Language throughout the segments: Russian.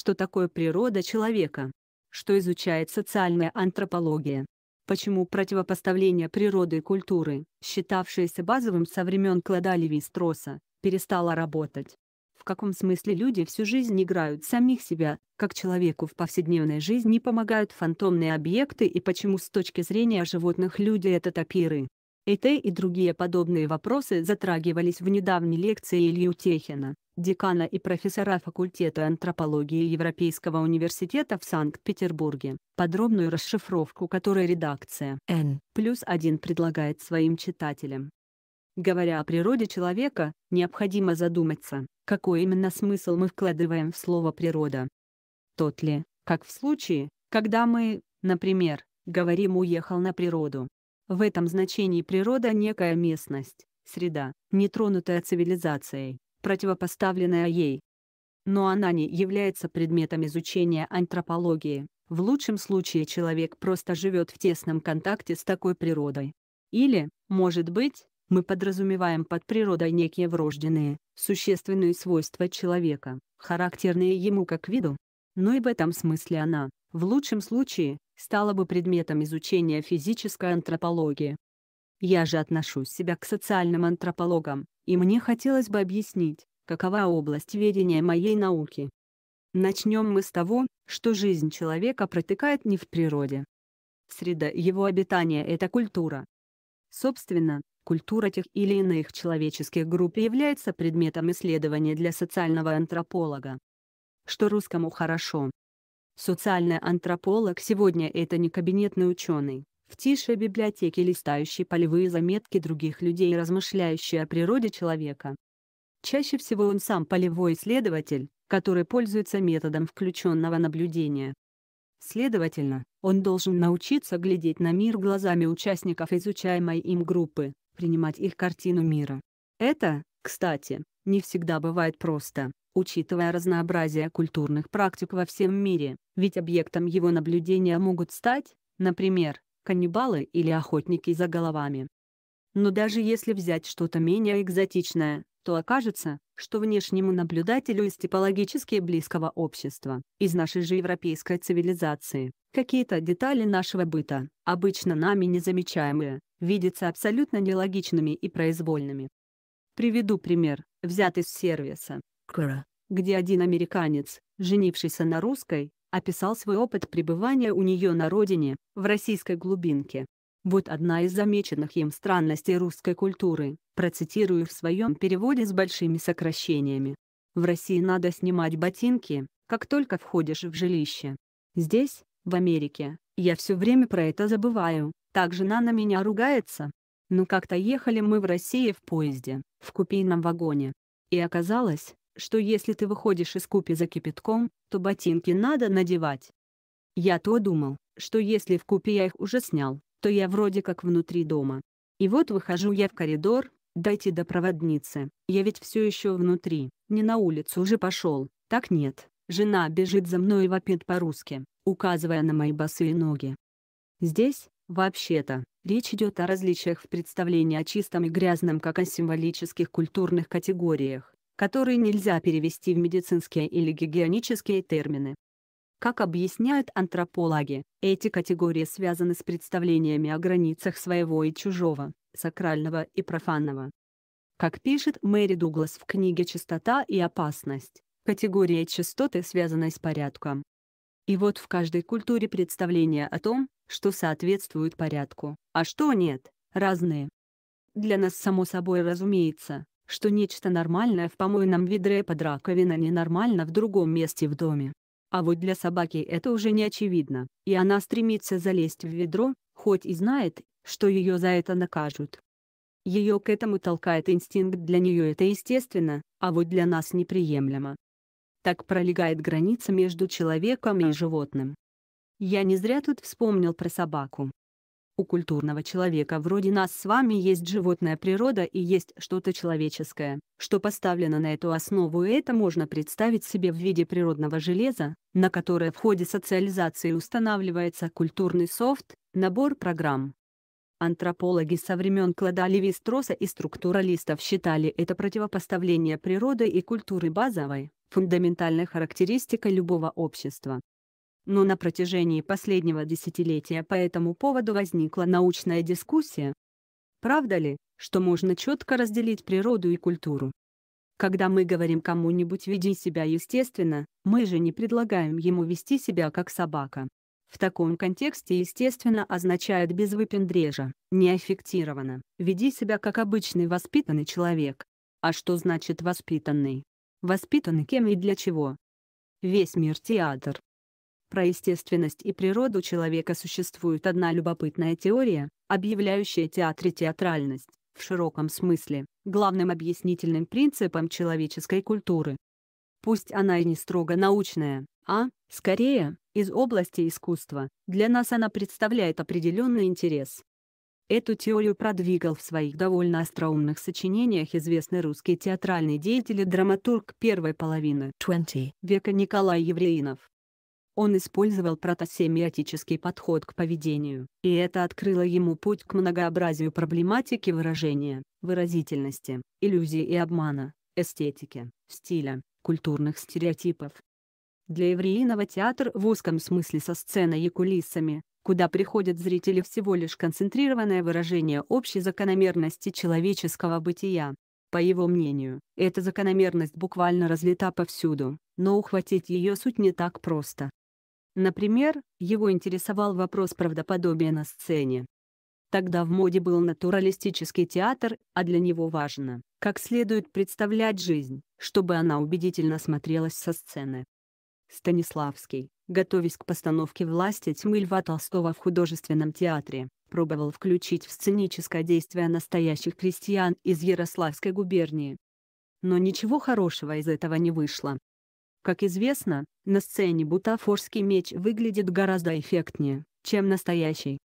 что такое природа человека, что изучает социальная антропология. Почему противопоставление природы и культуры, считавшееся базовым со времен Клода Леви Строса, перестало работать? В каком смысле люди всю жизнь играют самих себя, как человеку в повседневной жизни помогают фантомные объекты и почему с точки зрения животных люди — это топиры? Эти и другие подобные вопросы затрагивались в недавней лекции Ильи Утехина декана и профессора факультета антропологии Европейского университета в Санкт-Петербурге, подробную расшифровку которой редакция N плюс 1 предлагает своим читателям. Говоря о природе человека, необходимо задуматься, какой именно смысл мы вкладываем в слово «природа». Тот ли, как в случае, когда мы, например, говорим «уехал на природу». В этом значении природа – некая местность, среда, нетронутая цивилизацией, противопоставленная ей. Но она не является предметом изучения антропологии, в лучшем случае человек просто живет в тесном контакте с такой природой. Или, может быть, мы подразумеваем под природой некие врожденные, существенные свойства человека, характерные ему как виду. Но и в этом смысле она, в лучшем случае, стала бы предметом изучения физической антропологии. Я же отношу себя к социальным антропологам, и мне хотелось бы объяснить, какова область ведения моей науки. Начнем мы с того, что жизнь человека протекает не в природе. Среда его обитания — это культура. Собственно, культура тех или иных человеческих групп является предметом исследования для социального антрополога. Что русскому хорошо. Социальный антрополог сегодня это не кабинетный ученый, в тише библиотеки листающий полевые заметки других людей и размышляющий о природе человека. Чаще всего он сам полевой исследователь, который пользуется методом включенного наблюдения. Следовательно, он должен научиться глядеть на мир глазами участников изучаемой им группы, принимать их картину мира. Это, кстати, не всегда бывает просто, учитывая разнообразие культурных практик во всем мире, ведь объектом его наблюдения могут стать, например, каннибалы или охотники за головами. Но даже если взять что-то менее экзотичное, то окажется, что внешнему наблюдателю из типологически близкого общества, из нашей же европейской цивилизации, какие-то детали нашего быта, обычно нами незамечаемые, видятся абсолютно нелогичными и произвольными. Приведу пример, взятый с сервиса, где один американец, женившийся на русской, описал свой опыт пребывания у нее на родине, в российской глубинке. Вот одна из замеченных им странностей русской культуры, процитирую в своем переводе с большими сокращениями. В России надо снимать ботинки, как только входишь в жилище. Здесь, в Америке, я все время про это забываю, Также жена на меня ругается. Но как-то ехали мы в России в поезде, в купейном вагоне. И оказалось, что если ты выходишь из купи за кипятком, то ботинки надо надевать. Я то думал, что если в купе я их уже снял, то я вроде как внутри дома. И вот выхожу я в коридор, дойти до проводницы, я ведь все еще внутри, не на улицу уже пошел, так нет, жена бежит за мной и вопит по-русски, указывая на мои босые ноги. Здесь, вообще-то, речь идет о различиях в представлении о чистом и грязном как о символических культурных категориях, которые нельзя перевести в медицинские или гигиенические термины. Как объясняют антропологи, эти категории связаны с представлениями о границах своего и чужого, сакрального и профанного. Как пишет Мэри Дуглас в книге «Чистота и опасность», категория частоты связана с порядком. И вот в каждой культуре представления о том, что соответствует порядку, а что нет, разные. Для нас само собой разумеется, что нечто нормальное в помойном ведре под раковиной ненормально в другом месте в доме. А вот для собаки это уже не очевидно, и она стремится залезть в ведро, хоть и знает, что ее за это накажут. Ее к этому толкает инстинкт, для нее это естественно, а вот для нас неприемлемо. Так пролегает граница между человеком и животным. Я не зря тут вспомнил про собаку, у культурного человека вроде нас с вами есть животная природа и есть что-то человеческое, что поставлено на эту основу и это можно представить себе в виде природного железа, на которое в ходе социализации устанавливается культурный софт, набор программ. Антропологи со времен Клода Левистроса и структуралистов считали это противопоставление природы и культуры базовой, фундаментальной характеристикой любого общества но на протяжении последнего десятилетия по этому поводу возникла научная дискуссия. Правда ли, что можно четко разделить природу и культуру? Когда мы говорим кому-нибудь «веди себя естественно», мы же не предлагаем ему вести себя как собака. В таком контексте естественно означает без выпендрежа, не аффектированно, веди себя как обычный воспитанный человек. А что значит воспитанный? Воспитанный кем и для чего? Весь мир театр. Про естественность и природу человека существует одна любопытная теория, объявляющая театре театральность, в широком смысле, главным объяснительным принципом человеческой культуры. Пусть она и не строго научная, а, скорее, из области искусства, для нас она представляет определенный интерес. Эту теорию продвигал в своих довольно остроумных сочинениях известный русский театральный деятель и драматург первой половины 20 века Николай Евреинов. Он использовал протосемиотический подход к поведению, и это открыло ему путь к многообразию проблематики выражения, выразительности, иллюзии и обмана, эстетики, стиля, культурных стереотипов. Для евреиного театр в узком смысле со сценой и кулисами, куда приходят зрители всего лишь концентрированное выражение общей закономерности человеческого бытия. По его мнению, эта закономерность буквально разлита повсюду, но ухватить ее суть не так просто. Например, его интересовал вопрос правдоподобия на сцене. Тогда в моде был натуралистический театр, а для него важно, как следует представлять жизнь, чтобы она убедительно смотрелась со сцены. Станиславский, готовясь к постановке «Власти тьмы» Льва Толстого в художественном театре, пробовал включить в сценическое действие настоящих крестьян из Ярославской губернии. Но ничего хорошего из этого не вышло. Как известно, на сцене бутафорский меч выглядит гораздо эффектнее, чем настоящий.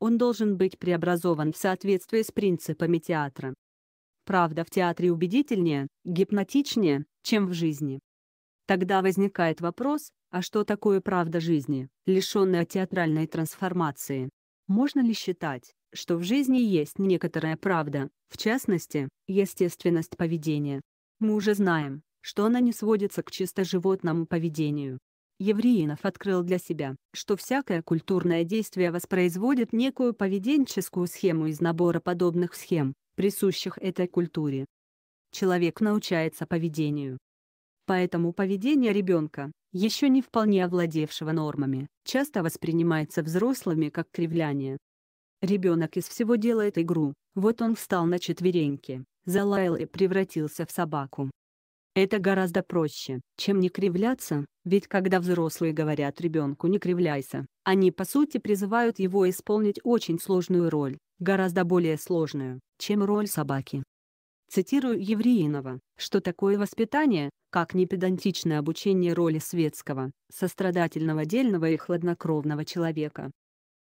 Он должен быть преобразован в соответствии с принципами театра. Правда в театре убедительнее, гипнотичнее, чем в жизни. Тогда возникает вопрос, а что такое правда жизни, лишенная театральной трансформации? Можно ли считать, что в жизни есть некоторая правда, в частности, естественность поведения? Мы уже знаем, что она не сводится к чисто животному поведению. Евреинов открыл для себя, что всякое культурное действие воспроизводит некую поведенческую схему из набора подобных схем, присущих этой культуре. Человек научается поведению. Поэтому поведение ребенка, еще не вполне овладевшего нормами, часто воспринимается взрослыми как кривляние. Ребенок из всего делает игру, вот он встал на четвереньки, залаял и превратился в собаку, это гораздо проще, чем не кривляться, ведь когда взрослые говорят ребенку «не кривляйся», они по сути призывают его исполнить очень сложную роль, гораздо более сложную, чем роль собаки. Цитирую Евреинова, что такое воспитание, как не обучение роли светского, сострадательного дельного и хладнокровного человека.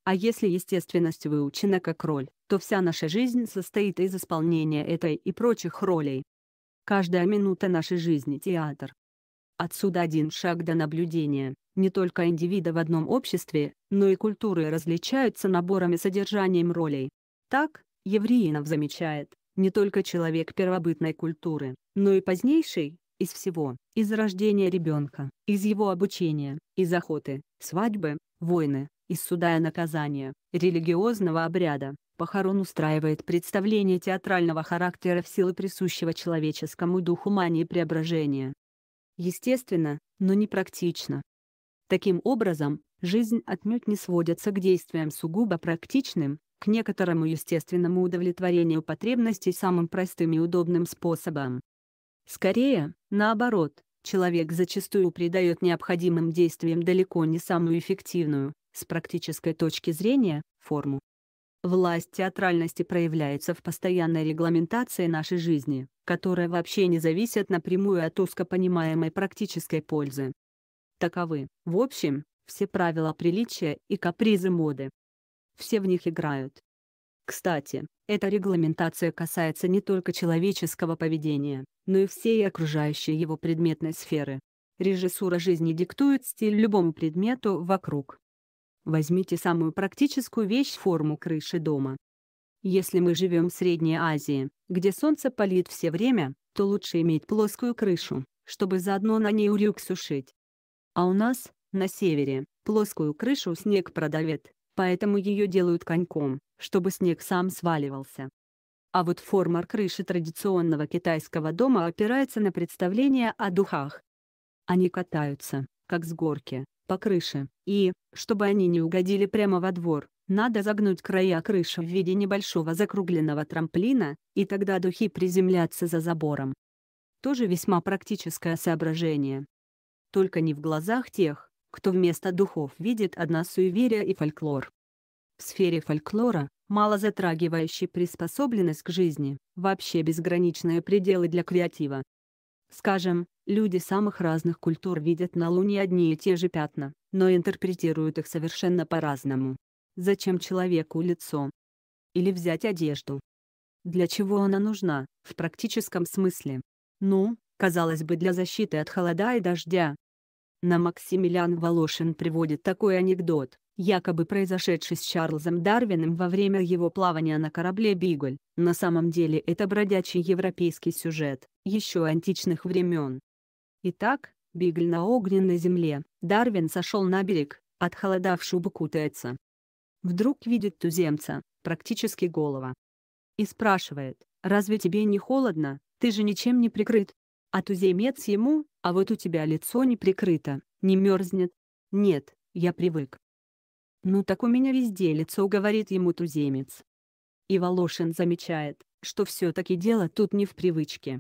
А если естественность выучена как роль, то вся наша жизнь состоит из исполнения этой и прочих ролей, Каждая минута нашей жизни – театр. Отсюда один шаг до наблюдения. Не только индивида в одном обществе, но и культуры различаются наборами содержанием ролей. Так, Евреинов замечает, не только человек первобытной культуры, но и позднейший, из всего, из рождения ребенка, из его обучения, из охоты, свадьбы, войны, из суда и наказания, религиозного обряда, Похорон устраивает представление театрального характера в силы присущего человеческому духу мании преображения. Естественно, но не практично. Таким образом, жизнь отнюдь не сводится к действиям сугубо практичным, к некоторому естественному удовлетворению потребностей самым простым и удобным способом. Скорее, наоборот, человек зачастую придает необходимым действиям далеко не самую эффективную, с практической точки зрения, форму. Власть театральности проявляется в постоянной регламентации нашей жизни, которая вообще не зависит напрямую от узко практической пользы. Таковы, в общем, все правила приличия и капризы моды. Все в них играют. Кстати, эта регламентация касается не только человеческого поведения, но и всей окружающей его предметной сферы. Режиссура жизни диктует стиль любому предмету вокруг, Возьмите самую практическую вещь – форму крыши дома. Если мы живем в Средней Азии, где солнце палит все время, то лучше иметь плоскую крышу, чтобы заодно на ней урюк сушить. А у нас, на севере, плоскую крышу снег продавит, поэтому ее делают коньком, чтобы снег сам сваливался. А вот форма крыши традиционного китайского дома опирается на представление о духах. Они катаются, как с горки, по крыше, и, чтобы они не угодили прямо во двор, надо загнуть края крыши в виде небольшого закругленного трамплина, и тогда духи приземлятся за забором. Тоже весьма практическое соображение. Только не в глазах тех, кто вместо духов видит одна суеверия и фольклор. В сфере фольклора, мало затрагивающей приспособленность к жизни, вообще безграничные пределы для креатива. Скажем, люди самых разных культур видят на Луне одни и те же пятна, но интерпретируют их совершенно по-разному. Зачем человеку лицо? Или взять одежду? Для чего она нужна, в практическом смысле? Ну, казалось бы, для защиты от холода и дождя. На Максимилиан Волошин приводит такой анекдот якобы произошедший с Чарльзом Дарвином во время его плавания на корабле «Бигль», на самом деле это бродячий европейский сюжет, еще античных времен. Итак, Бигль на огненной земле, Дарвин сошел на берег, от холода в шубу кутается. Вдруг видит туземца, практически голова. И спрашивает, «Разве тебе не холодно? Ты же ничем не прикрыт». А туземец ему, «А вот у тебя лицо не прикрыто, не мерзнет». «Нет, я привык». «Ну так у меня везде лицо», — говорит ему туземец. И Волошин замечает, что все-таки дело тут не в привычке.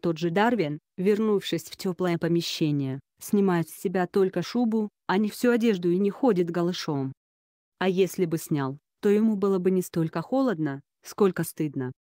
Тот же Дарвин, вернувшись в теплое помещение, снимает с себя только шубу, а не всю одежду и не ходит голышом. А если бы снял, то ему было бы не столько холодно, сколько стыдно.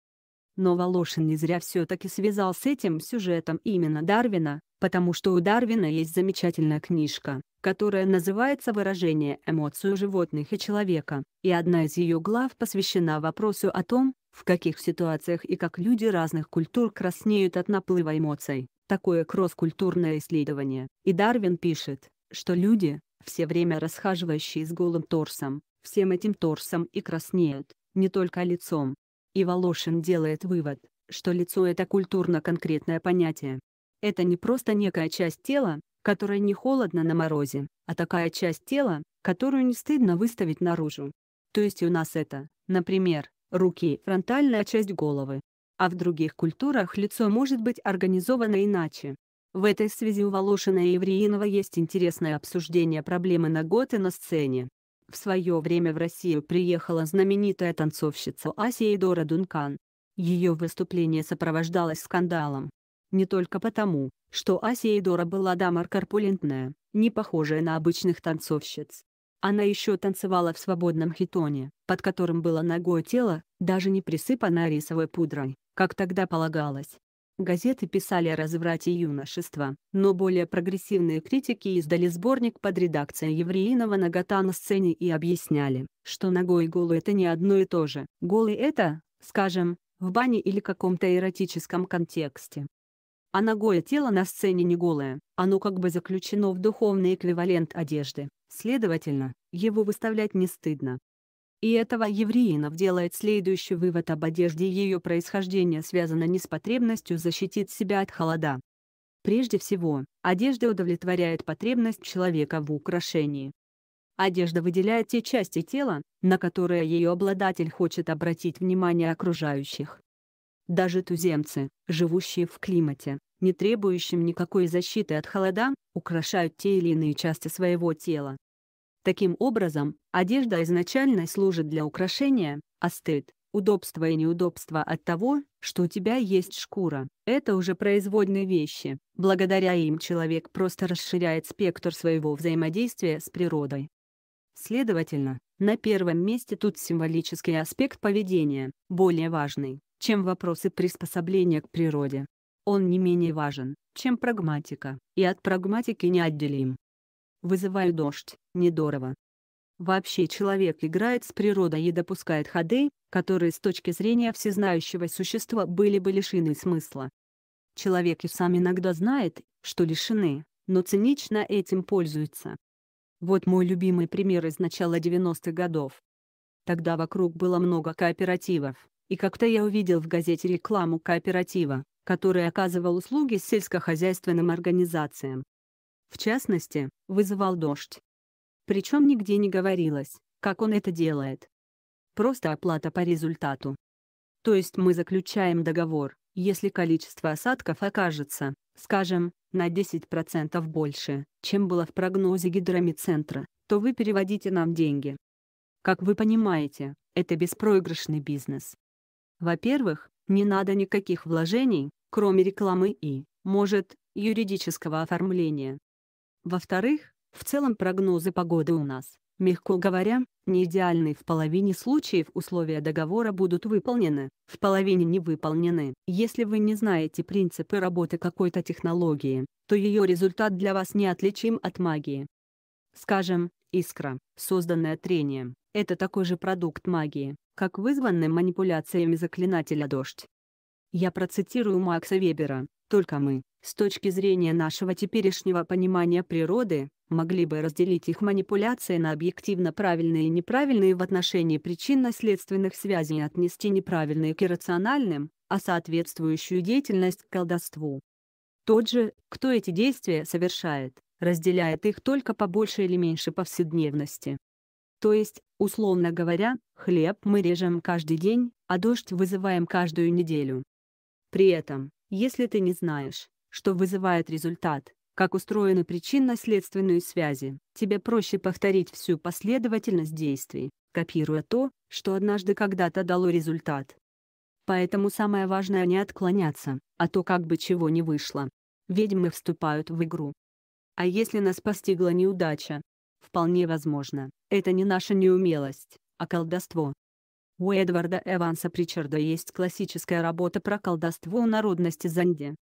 Но Волошин не зря все-таки связал с этим сюжетом именно Дарвина, потому что у Дарвина есть замечательная книжка, которая называется «Выражение эмоций животных и человека», и одна из ее глав посвящена вопросу о том, в каких ситуациях и как люди разных культур краснеют от наплыва эмоций. Такое кросс-культурное исследование. И Дарвин пишет, что люди, все время расхаживающие с голым торсом, всем этим торсом и краснеют, не только лицом, и Волошин делает вывод, что лицо — это культурно-конкретное понятие. Это не просто некая часть тела, которая не холодна на морозе, а такая часть тела, которую не стыдно выставить наружу. То есть у нас это, например, руки — фронтальная часть головы. А в других культурах лицо может быть организовано иначе. В этой связи у Волошина и Евреинова есть интересное обсуждение проблемы наготы на сцене. В свое время в Россию приехала знаменитая танцовщица Асеидора Дункан. Ее выступление сопровождалось скандалом. Не только потому, что Асеидора была дама корпулентная, не похожая на обычных танцовщиц. Она еще танцевала в свободном хитоне, под которым было ногое тело, даже не присыпанное рисовой пудрой, как тогда полагалось, Газеты писали о разврате юношества, но более прогрессивные критики издали сборник под редакцией Евреинова «Нагота на сцене» и объясняли, что ногой и голый это не одно и то же. Голый это, скажем, в бане или каком-то эротическом контексте. А ногое тело на сцене не голое, оно как бы заключено в духовный эквивалент одежды, следовательно, его выставлять не стыдно. И этого евреинов делает следующий вывод об одежде ее происхождение связано не с потребностью защитить себя от холода. Прежде всего, одежда удовлетворяет потребность человека в украшении. Одежда выделяет те части тела, на которые ее обладатель хочет обратить внимание окружающих. Даже туземцы, живущие в климате, не требующем никакой защиты от холода, украшают те или иные части своего тела. Таким образом, одежда изначально служит для украшения, а стыд – удобство и неудобство от того, что у тебя есть шкура. Это уже производные вещи. Благодаря им человек просто расширяет спектр своего взаимодействия с природой. Следовательно, на первом месте тут символический аспект поведения, более важный, чем вопросы приспособления к природе. Он не менее важен, чем прагматика, и от прагматики неотделим. Вызываю дождь, недорого. Вообще человек играет с природой и допускает ходы, которые с точки зрения всезнающего существа были бы лишены смысла. Человек и сам иногда знает, что лишены, но цинично этим пользуется. Вот мой любимый пример из начала 90-х годов. Тогда вокруг было много кооперативов, и как-то я увидел в газете рекламу кооператива, который оказывал услуги сельскохозяйственным организациям в частности, вызывал дождь. Причем нигде не говорилось, как он это делает. Просто оплата по результату. То есть мы заключаем договор, если количество осадков окажется, скажем, на 10% больше, чем было в прогнозе гидромедцентра, то вы переводите нам деньги. Как вы понимаете, это беспроигрышный бизнес. Во-первых, не надо никаких вложений, кроме рекламы и, может, юридического оформления. Во-вторых, в целом прогнозы погоды у нас, мягко говоря, не идеальны в половине случаев условия договора будут выполнены, в половине не выполнены. Если вы не знаете принципы работы какой-то технологии, то ее результат для вас не отличим от магии. Скажем, искра, созданная трением, это такой же продукт магии, как вызванный манипуляциями заклинателя дождь. Я процитирую Макса Вебера, только мы, с точки зрения нашего теперешнего понимания природы, могли бы разделить их манипуляции на объективно правильные и неправильные в отношении причинно-следственных связей и отнести неправильные к иррациональным, а соответствующую деятельность к колдовству. Тот же, кто эти действия совершает, разделяет их только по большей или меньшей повседневности. То есть, условно говоря, хлеб мы режем каждый день, а дождь вызываем каждую неделю. При этом, если ты не знаешь, что вызывает результат, как устроены причинно-следственные связи. Тебе проще повторить всю последовательность действий, копируя то, что однажды когда-то дало результат. Поэтому самое важное не отклоняться, а то как бы чего не вышло. Ведьмы вступают в игру. А если нас постигла неудача? Вполне возможно, это не наша неумелость, а колдовство. У Эдварда Эванса Причарда есть классическая работа про колдовство у народности Занди,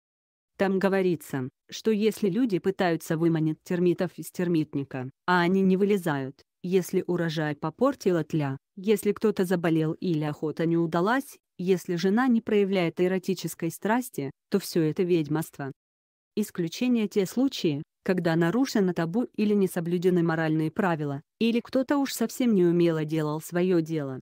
там говорится, что если люди пытаются выманить термитов из термитника, а они не вылезают, если урожай попортила тля, если кто-то заболел или охота не удалась, если жена не проявляет эротической страсти, то все это ведьмоство. Исключение те случаи, когда нарушено табу или не соблюдены моральные правила, или кто-то уж совсем неумело делал свое дело.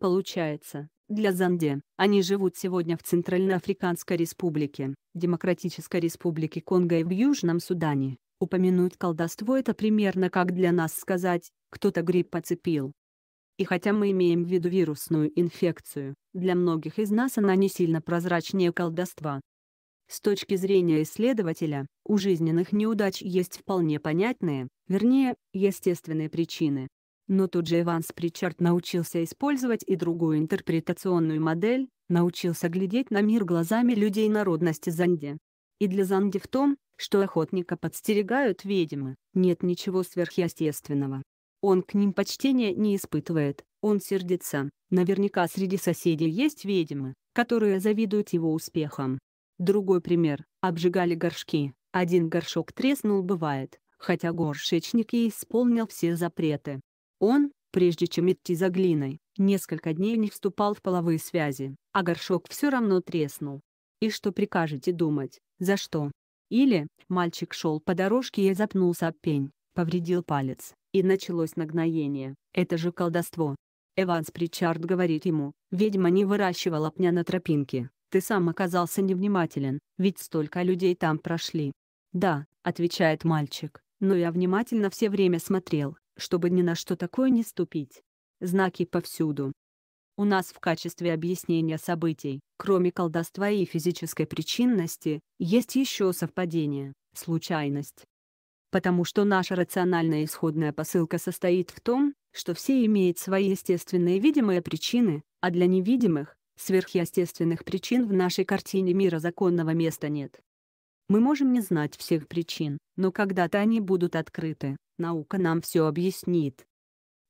Получается, для Занде, они живут сегодня в Центральноафриканской республике, Демократической республике Конго и в Южном Судане. Упомянуть колдовство это примерно как для нас сказать «кто-то грипп поцепил. И хотя мы имеем в виду вирусную инфекцию, для многих из нас она не сильно прозрачнее колдовства. С точки зрения исследователя, у жизненных неудач есть вполне понятные, вернее, естественные причины, но тут же Эванс Причард научился использовать и другую интерпретационную модель, научился глядеть на мир глазами людей народности Занди. И для Занди в том, что охотника подстерегают ведьмы, нет ничего сверхъестественного. Он к ним почтения не испытывает, он сердится, наверняка среди соседей есть ведьмы, которые завидуют его успехам. Другой пример – обжигали горшки, один горшок треснул бывает, хотя горшечник и исполнил все запреты. Он, прежде чем идти за глиной, несколько дней не вступал в половые связи, а горшок все равно треснул. И что прикажете думать, за что? Или, мальчик шел по дорожке и запнулся об пень, повредил палец, и началось нагноение, это же колдовство. Эванс Причард говорит ему, ведьма не выращивала пня на тропинке, ты сам оказался невнимателен, ведь столько людей там прошли. Да, отвечает мальчик, но я внимательно все время смотрел, чтобы ни на что такое не ступить. Знаки повсюду. У нас в качестве объяснения событий, кроме колдовства и физической причинности, есть еще совпадение, случайность. Потому что наша рациональная исходная посылка состоит в том, что все имеют свои естественные видимые причины, а для невидимых, сверхъестественных причин в нашей картине мира законного места нет. Мы можем не знать всех причин, но когда-то они будут открыты, наука нам все объяснит.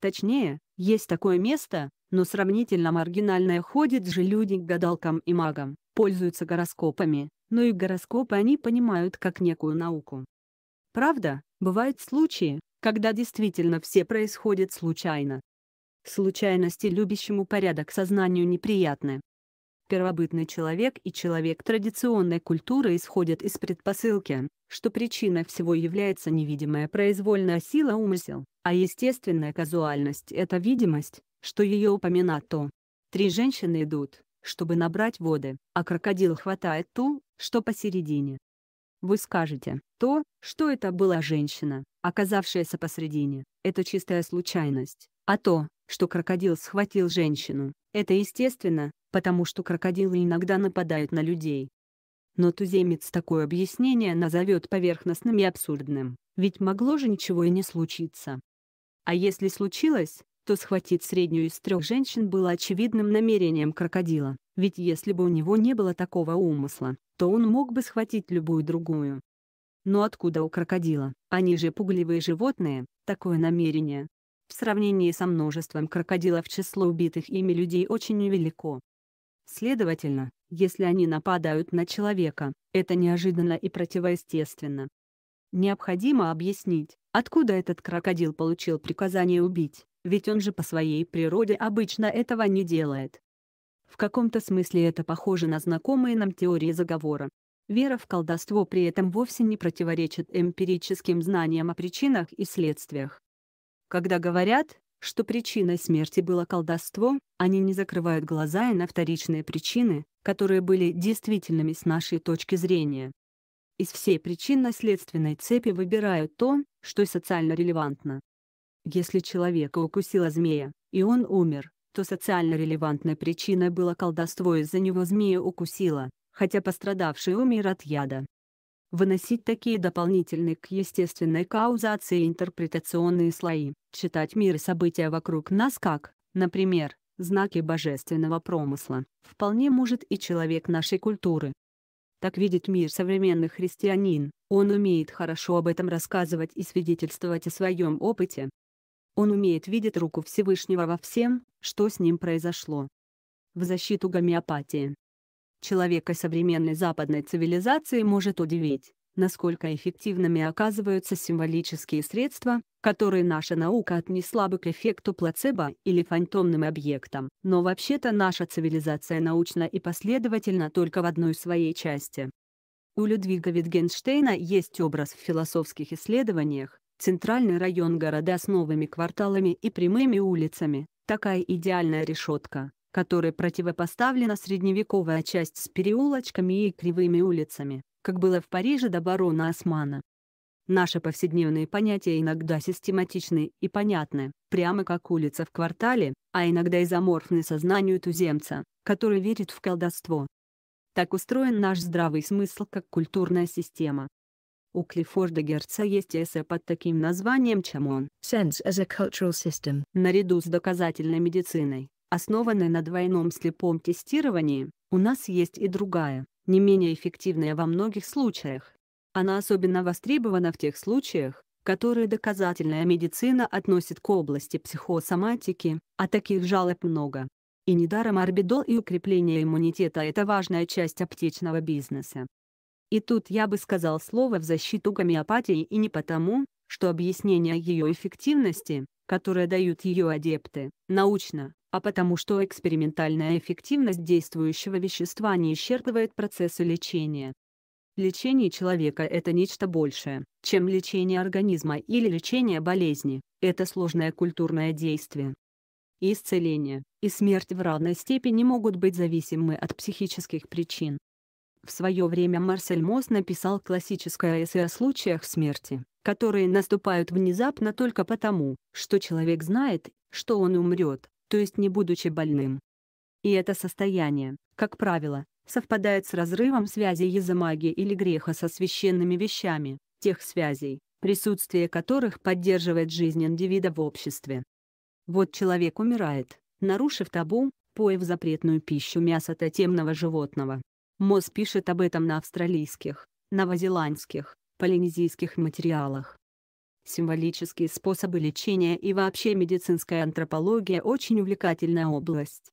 Точнее, есть такое место, но сравнительно маргинальное ходят же люди к гадалкам и магам, пользуются гороскопами, но и гороскопы они понимают как некую науку. Правда, бывают случаи, когда действительно все происходит случайно. Случайности любящему порядок сознанию неприятны. Первобытный человек и человек традиционной культуры исходят из предпосылки, что причиной всего является невидимая произвольная сила умысел, а естественная казуальность — это видимость, что ее упоминат то. Три женщины идут, чтобы набрать воды, а крокодил хватает ту, что посередине. Вы скажете, то, что это была женщина, оказавшаяся посредине, это чистая случайность, а то, что крокодил схватил женщину, это естественно, потому что крокодилы иногда нападают на людей. Но туземец такое объяснение назовет поверхностным и абсурдным, ведь могло же ничего и не случиться. А если случилось, то схватить среднюю из трех женщин было очевидным намерением крокодила, ведь если бы у него не было такого умысла, то он мог бы схватить любую другую. Но откуда у крокодила, они же пугливые животные, такое намерение? в сравнении со множеством крокодилов число убитых ими людей очень невелико. Следовательно, если они нападают на человека, это неожиданно и противоестественно. Необходимо объяснить, откуда этот крокодил получил приказание убить, ведь он же по своей природе обычно этого не делает. В каком-то смысле это похоже на знакомые нам теории заговора. Вера в колдовство при этом вовсе не противоречит эмпирическим знаниям о причинах и следствиях. Когда говорят, что причиной смерти было колдовство, они не закрывают глаза и на вторичные причины, которые были действительными с нашей точки зрения. Из всей причинно-следственной цепи выбирают то, что социально релевантно. Если человека укусила змея, и он умер, то социально релевантной причиной было колдовство из-за него змея укусила, хотя пострадавший умер от яда выносить такие дополнительные к естественной каузации интерпретационные слои, читать мир и события вокруг нас как, например, знаки божественного промысла, вполне может и человек нашей культуры. Так видит мир современный христианин, он умеет хорошо об этом рассказывать и свидетельствовать о своем опыте. Он умеет видеть руку Всевышнего во всем, что с ним произошло. В защиту гомеопатии Человека современной западной цивилизации может удивить, насколько эффективными оказываются символические средства, которые наша наука отнесла бы к эффекту плацебо или фантомным объектам. Но вообще-то наша цивилизация научна и последовательна только в одной своей части. У Людвига Витгенштейна есть образ в философских исследованиях, центральный район города с новыми кварталами и прямыми улицами, такая идеальная решетка, которой противопоставлена средневековая часть с переулочками и кривыми улицами, как было в Париже до барона Османа. Наши повседневные понятия иногда систематичны и понятны, прямо как улица в квартале, а иногда и заморфны сознанию туземца, который верит в колдовство. Так устроен наш здравый смысл как культурная система. У Клиффорда Герца есть эссе под таким названием Чамон Sense as a cultural system. Наряду с доказательной медициной, основанной на двойном слепом тестировании, у нас есть и другая, не менее эффективная во многих случаях. Она особенно востребована в тех случаях, которые доказательная медицина относит к области психосоматики, а таких жалоб много. И недаром орбидол и укрепление иммунитета – это важная часть аптечного бизнеса. И тут я бы сказал слово в защиту гомеопатии и не потому, что объяснение ее эффективности, которое дают ее адепты, научно, а потому что экспериментальная эффективность действующего вещества не исчерпывает процессы лечения. Лечение человека – это нечто большее, чем лечение организма или лечение болезни, это сложное культурное действие. И исцеление, и смерть в равной степени могут быть зависимы от психических причин. В свое время Марсель Мосс написал классическое эссе о случаях смерти, которые наступают внезапно только потому, что человек знает, что он умрет, то есть не будучи больным. И это состояние, как правило, совпадает с разрывом связи язымаги или греха со священными вещами, тех связей, присутствие которых поддерживает жизнь индивида в обществе. Вот человек умирает, нарушив табу, поев запретную пищу мяса тотемного животного. МОЗ пишет об этом на австралийских, новозеландских, полинезийских материалах. Символические способы лечения и вообще медицинская антропология очень увлекательная область.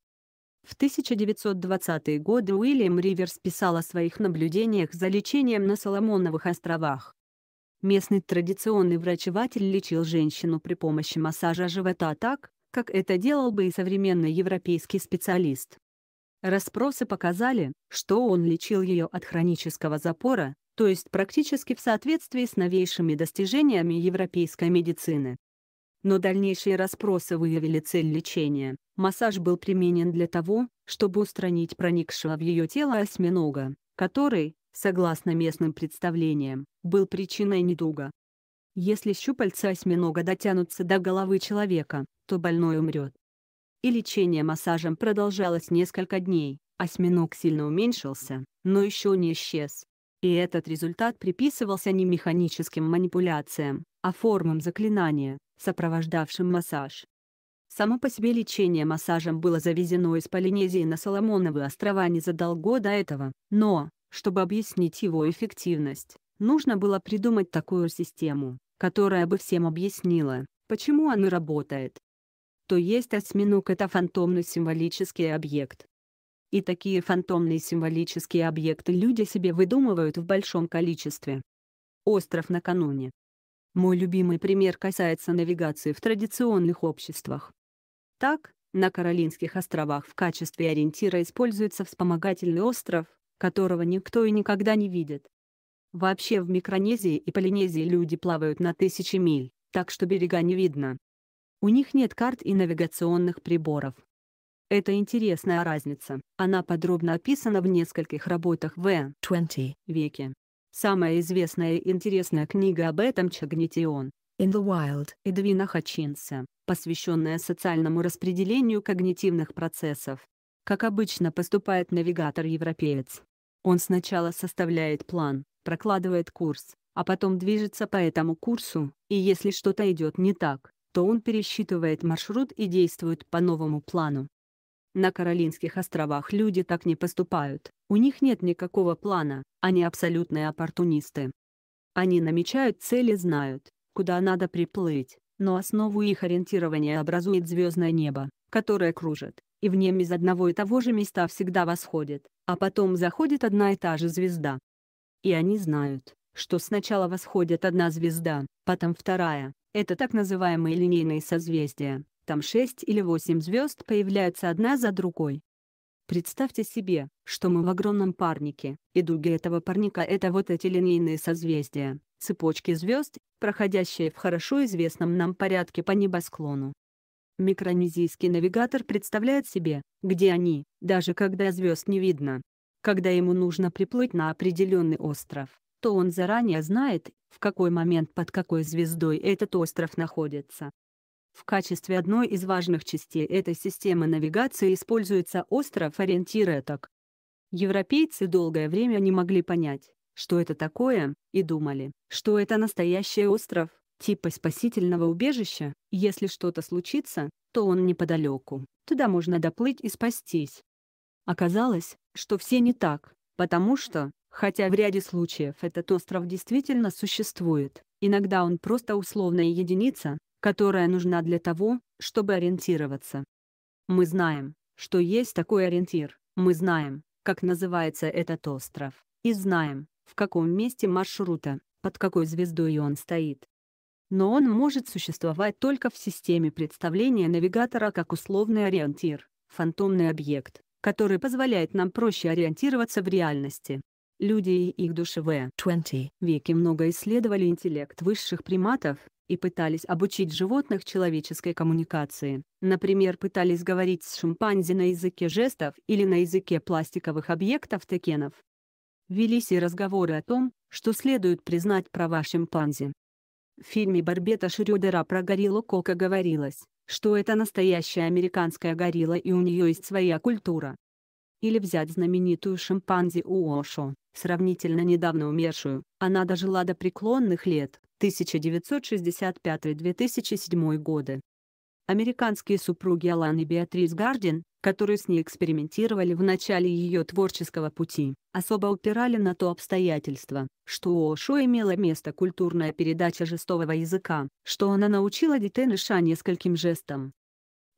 В 1920-е годы Уильям Риверс писал о своих наблюдениях за лечением на Соломоновых островах. Местный традиционный врачеватель лечил женщину при помощи массажа живота так, как это делал бы и современный европейский специалист. Распросы показали, что он лечил ее от хронического запора, то есть практически в соответствии с новейшими достижениями европейской медицины. Но дальнейшие расспросы выявили цель лечения. Массаж был применен для того, чтобы устранить проникшего в ее тело осьминога, который, согласно местным представлениям, был причиной недуга. Если щупальца осьминога дотянутся до головы человека, то больной умрет. И лечение массажем продолжалось несколько дней, осьминог сильно уменьшился, но еще не исчез. И этот результат приписывался не механическим манипуляциям, а формам заклинания, сопровождавшим массаж. Само по себе лечение массажем было завезено из Полинезии на Соломоновы острова незадолго до этого, но, чтобы объяснить его эффективность, нужно было придумать такую систему, которая бы всем объяснила, почему оно работает. То есть осьминог – это фантомный символический объект, и такие фантомные символические объекты люди себе выдумывают в большом количестве. Остров накануне. Мой любимый пример касается навигации в традиционных обществах. Так, на Каролинских островах в качестве ориентира используется вспомогательный остров, которого никто и никогда не видит. Вообще в Микронезии и Полинезии люди плавают на тысячи миль, так что берега не видно. У них нет карт и навигационных приборов, эта интересная разница, она подробно описана в нескольких работах в 20 веке. Самая известная и интересная книга об этом Чагнитион In the Wild Эдвина Хачинса, посвященная социальному распределению когнитивных процессов. Как обычно поступает навигатор-европеец. Он сначала составляет план, прокладывает курс, а потом движется по этому курсу, и если что-то идет не так, то он пересчитывает маршрут и действует по новому плану. На Каролинских островах люди так не поступают. У них нет никакого плана, они абсолютные оппортунисты. Они намечают цели, знают, куда надо приплыть, но основу их ориентирования образует звездное небо, которое кружит, и в нем из одного и того же места всегда восходит, а потом заходит одна и та же звезда. И они знают, что сначала восходит одна звезда, потом вторая, это так называемые линейные созвездия, там шесть или восемь звезд появляются одна за другой. Представьте себе, что мы в огромном парнике, и дуги этого парника — это вот эти линейные созвездия, цепочки звезд, проходящие в хорошо известном нам порядке по небосклону. Микронезийский навигатор представляет себе, где они, даже когда звезд не видно. Когда ему нужно приплыть на определенный остров, то он заранее знает, в какой момент под какой звездой этот остров находится. В качестве одной из важных частей этой системы навигации используется остров ориентиреток. Европейцы долгое время не могли понять, что это такое, и думали, что это настоящий остров, типа спасительного убежища, если что-то случится, то он неподалеку, туда можно доплыть и спастись. Оказалось, что все не так, потому что, хотя в ряде случаев этот остров действительно существует, иногда он просто условная единица, которая нужна для того, чтобы ориентироваться. Мы знаем, что есть такой ориентир, мы знаем, как называется этот остров, и знаем, в каком месте маршрута, под какой звездой он стоит. Но он может существовать только в системе представления навигатора как условный ориентир, фантомный объект, который позволяет нам проще ориентироваться в реальности. Люди и их души в 20 веке много исследовали интеллект высших приматов, и пытались обучить животных человеческой коммуникации. Например, пытались говорить с шимпанзе на языке жестов или на языке пластиковых объектов токенов. Велись и разговоры о том, что следует признать права шимпанзе. В фильме Барбета Шрёдера про гориллу Кока говорилось, что это настоящая американская горилла и у нее есть своя культура. Или взять знаменитую шимпанзе Уошо, сравнительно недавно умершую, она дожила до преклонных лет, 1965-2007 годы. Американские супруги Алан и Беатрис Гардин, которые с ней экспериментировали в начале ее творческого пути, особо упирали на то обстоятельство, что у Ошо имела место культурная передача жестового языка, что она научила детеныша нескольким жестам,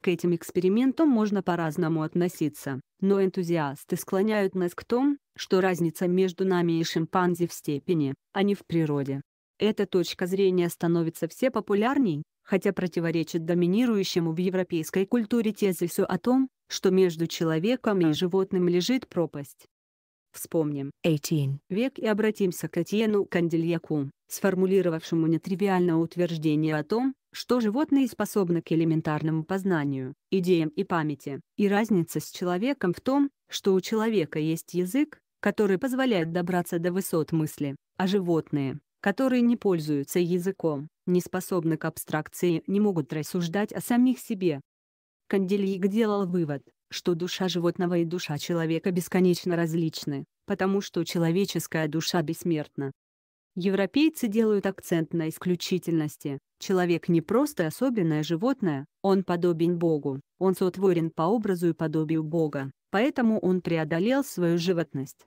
к этим экспериментам можно по-разному относиться, но энтузиасты склоняют нас к тому, что разница между нами и шимпанзе в степени, а не в природе. Эта точка зрения становится все популярней, хотя противоречит доминирующему в европейской культуре тезису о том, что между человеком и животным лежит пропасть. Вспомним 18 век и обратимся к Этьену Кандильяку, сформулировавшему нетривиальное утверждение о том, что животные способны к элементарному познанию, идеям и памяти, и разница с человеком в том, что у человека есть язык, который позволяет добраться до высот мысли, а животные, которые не пользуются языком, не способны к абстракции, не могут рассуждать о самих себе. Кандельик делал вывод, что душа животного и душа человека бесконечно различны, потому что человеческая душа бессмертна, Европейцы делают акцент на исключительности. Человек не просто особенное животное, он подобен Богу, он сотворен по образу и подобию Бога, поэтому он преодолел свою животность.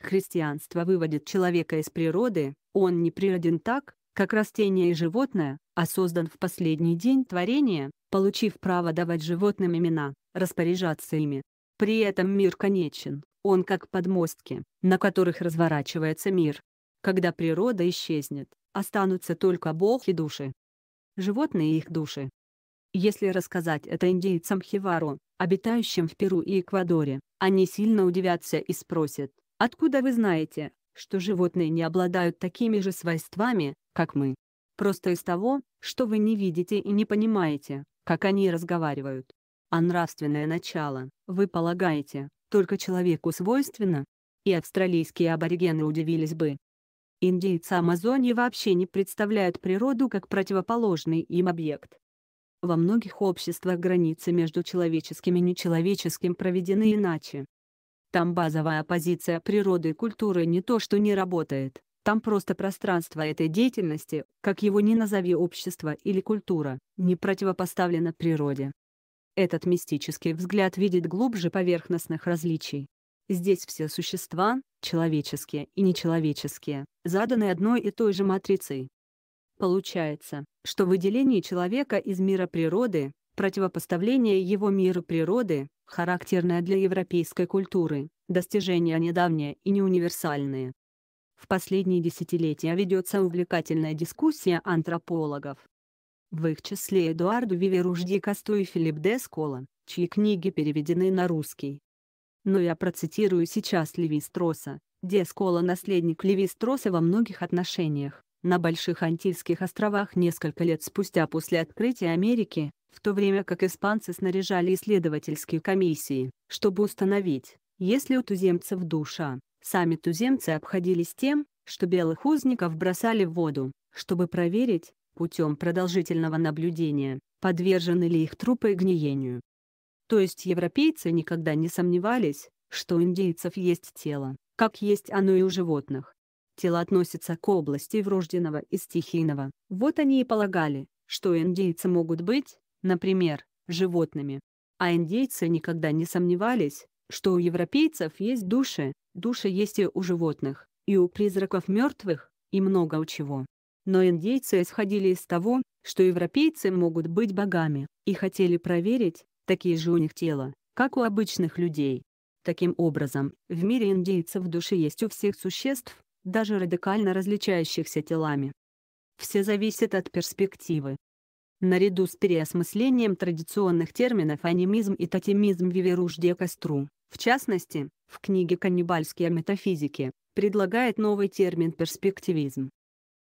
Христианство выводит человека из природы, он не природен так, как растение и животное, а создан в последний день творения, получив право давать животным имена, распоряжаться ими. При этом мир конечен, он как подмостки, на которых разворачивается мир когда природа исчезнет, останутся только Бог и души. Животные и их души. Если рассказать это индейцам Хивару, обитающим в Перу и Эквадоре, они сильно удивятся и спросят, откуда вы знаете, что животные не обладают такими же свойствами, как мы? Просто из того, что вы не видите и не понимаете, как они разговаривают. А нравственное начало, вы полагаете, только человеку свойственно? И австралийские аборигены удивились бы, Индейцы Амазонии вообще не представляют природу как противоположный им объект. Во многих обществах границы между человеческим и нечеловеческим проведены иначе. Там базовая позиция природы и культуры не то что не работает, там просто пространство этой деятельности, как его ни назови общество или культура, не противопоставлено природе. Этот мистический взгляд видит глубже поверхностных различий, Здесь все существа, человеческие и нечеловеческие, заданы одной и той же матрицей. Получается, что выделение человека из мира природы, противопоставление его миру природы, характерное для европейской культуры, достижения недавние и неуниверсальные. В последние десятилетия ведется увлекательная дискуссия антропологов. В их числе Эдуарду Виверужди Касту и Филипп Дескола, чьи книги переведены на русский, но я процитирую сейчас Леви Стросса. Диаскола – наследник Леви Стросса во многих отношениях. На Больших Антильских островах несколько лет спустя после открытия Америки, в то время как испанцы снаряжали исследовательские комиссии, чтобы установить, есть ли у туземцев душа, сами туземцы обходились тем, что белых узников бросали в воду, чтобы проверить, путем продолжительного наблюдения, подвержены ли их трупы гниению. То есть европейцы никогда не сомневались, что у индейцев есть тело, как есть оно и у животных. Тело относится к области врожденного и стихийного. Вот они и полагали, что индейцы могут быть, например, животными. А индейцы никогда не сомневались, что у европейцев есть души, души есть и у животных, и у призраков мертвых, и много у чего. Но индейцы исходили из того, что европейцы могут быть богами, и хотели проверить, такие же у них тела, как у обычных людей. Таким образом, в мире индейцев души есть у всех существ, даже радикально различающихся телами. Все зависит от перспективы. Наряду с переосмыслением традиционных терминов анимизм и тотемизм Виверуш де Костру, в частности, в книге «Каннибальские метафизики», предлагает новый термин перспективизм.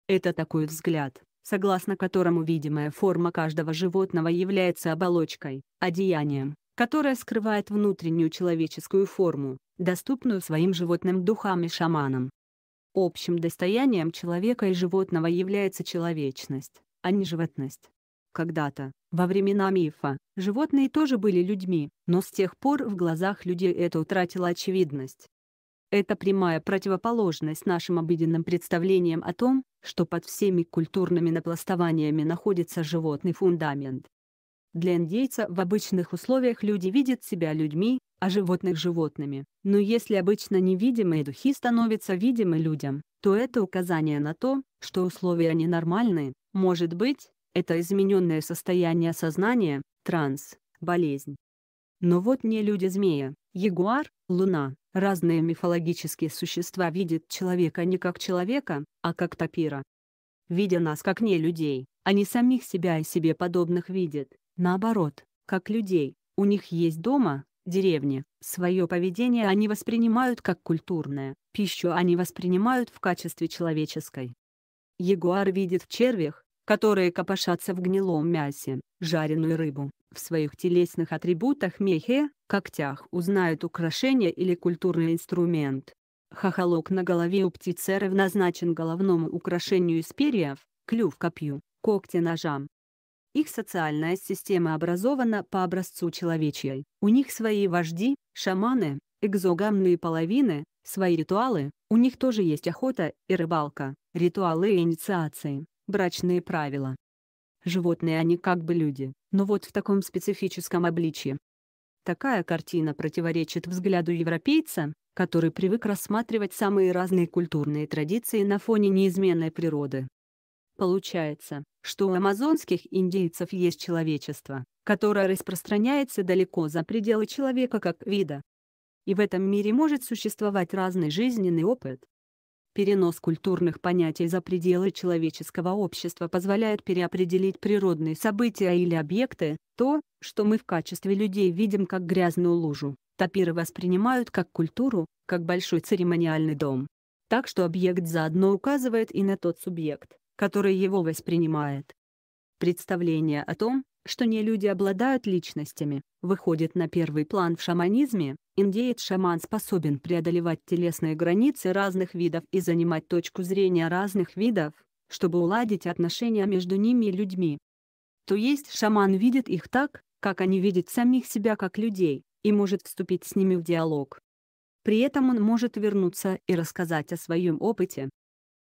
Это такой взгляд, согласно которому видимая форма каждого животного является оболочкой, одеянием, которое скрывает внутреннюю человеческую форму, доступную своим животным духам и шаманам. Общим достоянием человека и животного является человечность, а не животность. Когда-то, во времена мифа, животные тоже были людьми, но с тех пор в глазах людей это утратило очевидность. Это прямая противоположность нашим обыденным представлениям о том, что под всеми культурными напластованиями находится животный фундамент. Для индейца в обычных условиях люди видят себя людьми, а животных – животными. Но если обычно невидимые духи становятся видимы людям, то это указание на то, что условия ненормальны, может быть, это измененное состояние сознания, транс, болезнь. Но вот не люди-змея, ягуар, луна, разные мифологические существа видят человека не как человека, а как топира. Видя нас как не людей, они самих себя и себе подобных видят, наоборот, как людей, у них есть дома, деревни, свое поведение они воспринимают как культурное, пищу они воспринимают в качестве человеческой. Ягуар видит в червях, которые копошатся в гнилом мясе, жареную рыбу, в своих телесных атрибутах мехе, когтях узнают украшение или культурный инструмент. Хохолок на голове у птицы равнозначен головному украшению из перьев, клюв копью, когти ножам. Их социальная система образована по образцу человечьей. У них свои вожди, шаманы, экзогамные половины, свои ритуалы, у них тоже есть охота и рыбалка, ритуалы и инициации, брачные правила. Животные они как бы люди, но вот в таком специфическом обличье. Такая картина противоречит взгляду европейца, который привык рассматривать самые разные культурные традиции на фоне неизменной природы. Получается, что у амазонских индейцев есть человечество, которое распространяется далеко за пределы человека как вида. И в этом мире может существовать разный жизненный опыт, Перенос культурных понятий за пределы человеческого общества позволяет переопределить природные события или объекты, то, что мы в качестве людей видим как грязную лужу, тапиры воспринимают как культуру, как большой церемониальный дом. Так что объект заодно указывает и на тот субъект, который его воспринимает. Представление о том, что не люди обладают личностями, выходит на первый план в шаманизме, индеец-шаман способен преодолевать телесные границы разных видов и занимать точку зрения разных видов, чтобы уладить отношения между ними и людьми. То есть шаман видит их так, как они видят самих себя как людей, и может вступить с ними в диалог. При этом он может вернуться и рассказать о своем опыте.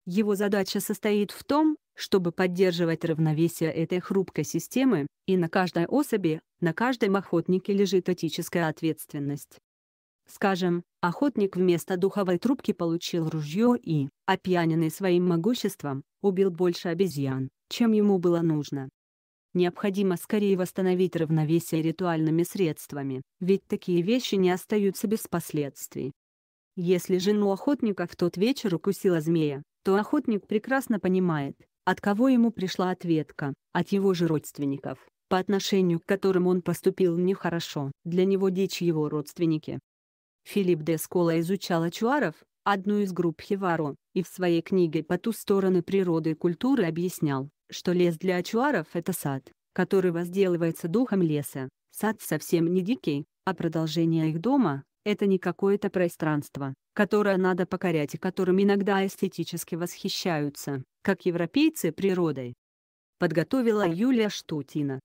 Его задача состоит в том, чтобы поддерживать равновесие этой хрупкой системы, и на каждой особи, на каждом охотнике лежит этическая ответственность. Скажем, охотник вместо духовой трубки получил ружье и, опьяненный своим могуществом, убил больше обезьян, чем ему было нужно. Необходимо скорее восстановить равновесие ритуальными средствами, ведь такие вещи не остаются без последствий. Если жену охотника в тот вечер укусила змея, то охотник прекрасно понимает, от кого ему пришла ответка, от его же родственников по отношению к которым он поступил нехорошо. Для него дичь его родственники. Филипп де Скола изучал Ачуаров, одну из групп хиваро, и в своей книге «По ту сторону природы и культуры» объяснял, что лес для Ачуаров – это сад, который возделывается духом леса. Сад совсем не дикий, а продолжение их дома – это не какое-то пространство, которое надо покорять и которым иногда эстетически восхищаются, как европейцы природой подготовила Юлия Штутина.